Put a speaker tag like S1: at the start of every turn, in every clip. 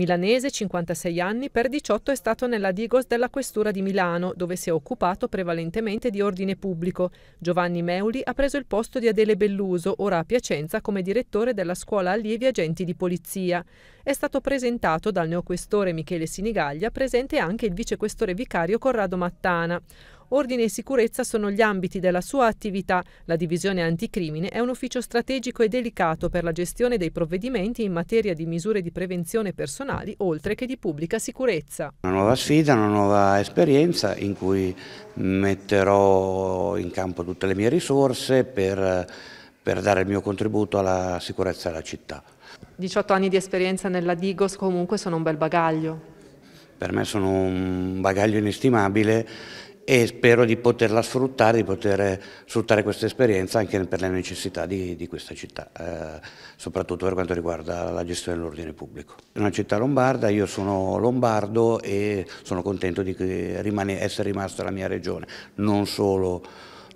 S1: Milanese, 56 anni, per 18 è stato nella Digos della Questura di Milano, dove si è occupato prevalentemente di ordine pubblico. Giovanni Meuli ha preso il posto di Adele Belluso, ora a Piacenza come direttore della scuola allievi agenti di polizia. È stato presentato dal neoquestore Michele Sinigaglia, presente anche il vicequestore vicario Corrado Mattana. Ordine e sicurezza sono gli ambiti della sua attività. La divisione anticrimine è un ufficio strategico e delicato per la gestione dei provvedimenti in materia di misure di prevenzione personali oltre che di pubblica sicurezza.
S2: Una nuova sfida, una nuova esperienza in cui metterò in campo tutte le mie risorse per, per dare il mio contributo alla sicurezza della città.
S1: 18 anni di esperienza nella Digos comunque sono un bel bagaglio.
S2: Per me sono un bagaglio inestimabile e spero di poterla sfruttare, di poter sfruttare questa esperienza anche per le necessità di, di questa città, eh, soprattutto per quanto riguarda la gestione dell'ordine pubblico. È una città lombarda, io sono lombardo e sono contento di essere rimasto la mia regione, non solo,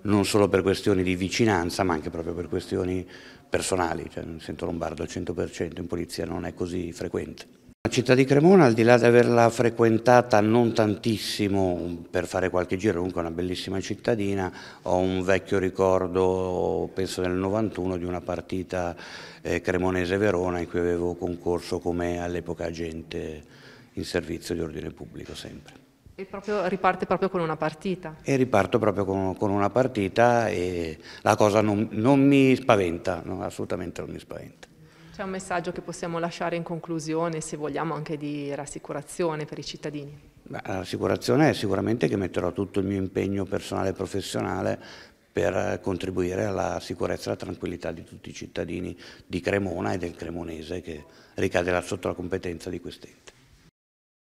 S2: non solo, per questioni di vicinanza ma anche proprio per questioni personali, cioè, mi sento lombardo al 100%, in polizia non è così frequente. La città di Cremona, al di là di averla frequentata non tantissimo per fare qualche giro, comunque è una bellissima cittadina, ho un vecchio ricordo, penso nel 91, di una partita eh, cremonese-Verona in cui avevo concorso come all'epoca agente in servizio di ordine pubblico sempre.
S1: E proprio, riparte proprio con una partita?
S2: E riparto proprio con, con una partita e la cosa non, non mi spaventa, no, assolutamente non mi spaventa.
S1: C'è un messaggio che possiamo lasciare in conclusione, se vogliamo, anche di rassicurazione per i cittadini?
S2: Beh, la rassicurazione è sicuramente che metterò tutto il mio impegno personale e professionale per contribuire alla sicurezza e alla tranquillità di tutti i cittadini di Cremona e del cremonese che ricade sotto la competenza di quest'ente.